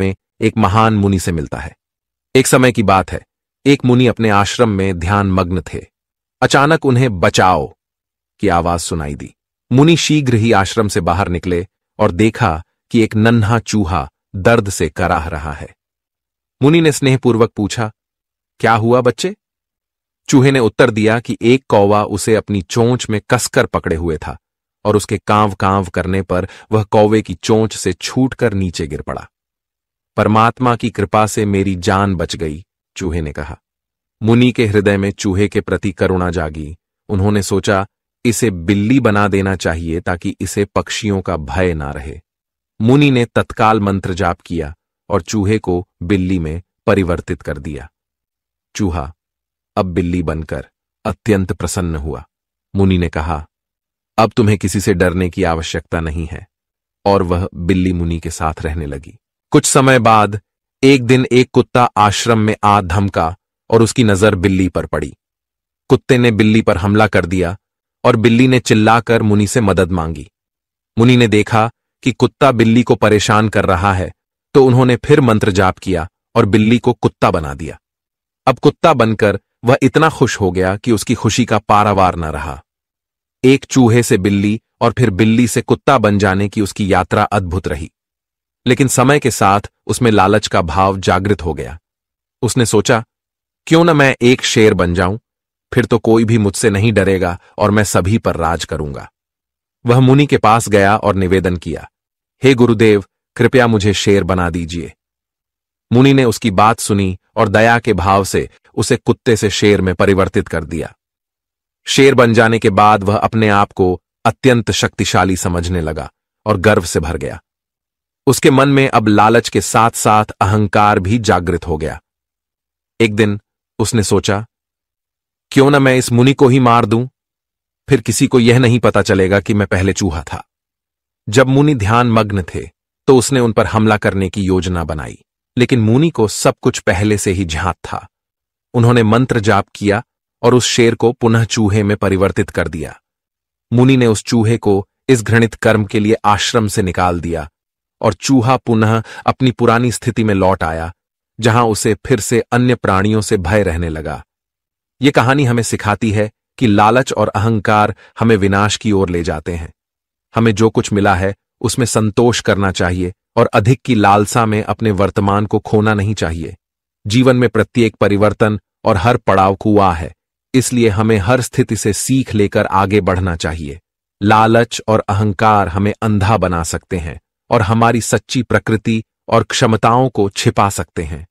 में एक महान मुनि से मिलता है एक समय की बात है एक मुनि अपने आश्रम में ध्यान मग्न थे अचानक उन्हें बचाओ की आवाज सुनाई दी मुनि शीघ्र ही आश्रम से बाहर निकले और देखा कि एक नन्हा चूहा दर्द से कराह रहा है मुनि ने स्नेहपूर्वक पूछा क्या हुआ बच्चे चूहे ने उत्तर दिया कि एक कौवा उसे अपनी चोंच में कसकर पकड़े हुए था और उसके कांव कांव करने पर वह कौवे की चोंच से छूटकर नीचे गिर पड़ा परमात्मा की कृपा से मेरी जान बच गई चूहे ने कहा मुनि के हृदय में चूहे के प्रति करुणा जागी उन्होंने सोचा इसे बिल्ली बना देना चाहिए ताकि इसे पक्षियों का भय ना रहे मुनि ने तत्काल मंत्र जाप किया और चूहे को बिल्ली में परिवर्तित कर दिया चूहा अब बिल्ली बनकर अत्यंत प्रसन्न हुआ मुनि ने कहा अब तुम्हें किसी से डरने की आवश्यकता नहीं है और वह बिल्ली मुनि के साथ रहने लगी कुछ समय बाद एक दिन एक कुत्ता आश्रम में आ धमका और उसकी नजर बिल्ली पर पड़ी कुत्ते ने बिल्ली पर हमला कर दिया और बिल्ली ने चिल्लाकर मुनि से मदद मांगी मुनि ने देखा कि कुत्ता बिल्ली को परेशान कर रहा है तो उन्होंने फिर मंत्र जाप किया और बिल्ली को कुत्ता बना दिया अब कुत्ता बनकर वह इतना खुश हो गया कि उसकी खुशी का पारावार न रहा एक चूहे से बिल्ली और फिर बिल्ली से कुत्ता बन जाने की उसकी यात्रा अद्भुत रही लेकिन समय के साथ उसमें लालच का भाव जागृत हो गया उसने सोचा क्यों ना मैं एक शेर बन जाऊं फिर तो कोई भी मुझसे नहीं डरेगा और मैं सभी पर राज करूंगा वह मुनि के पास गया और निवेदन किया हे गुरुदेव कृपया मुझे शेर बना दीजिए मुनि ने उसकी बात सुनी और दया के भाव से उसे कुत्ते से शेर में परिवर्तित कर दिया शेर बन जाने के बाद वह अपने आप को अत्यंत शक्तिशाली समझने लगा और गर्व से भर गया उसके मन में अब लालच के साथ साथ अहंकार भी जागृत हो गया एक दिन उसने सोचा क्यों ना मैं इस मुनि को ही मार दूं फिर किसी को यह नहीं पता चलेगा कि मैं पहले चूहा था जब मुनि ध्यान मग्न थे तो उसने उन पर हमला करने की योजना बनाई लेकिन मुनि को सब कुछ पहले से ही झांत था उन्होंने मंत्र जाप किया और उस शेर को पुनः चूहे में परिवर्तित कर दिया मुनि ने उस चूहे को इस घृणित कर्म के लिए आश्रम से निकाल दिया और चूहा पुनः अपनी पुरानी स्थिति में लौट आया जहां उसे फिर से अन्य प्राणियों से भय रहने लगा ये कहानी हमें सिखाती है कि लालच और अहंकार हमें विनाश की ओर ले जाते हैं हमें जो कुछ मिला है उसमें संतोष करना चाहिए और अधिक की लालसा में अपने वर्तमान को खोना नहीं चाहिए जीवन में प्रत्येक परिवर्तन और हर पड़ाव कुआ है इसलिए हमें हर स्थिति से सीख लेकर आगे बढ़ना चाहिए लालच और अहंकार हमें अंधा बना सकते हैं और हमारी सच्ची प्रकृति और क्षमताओं को छिपा सकते हैं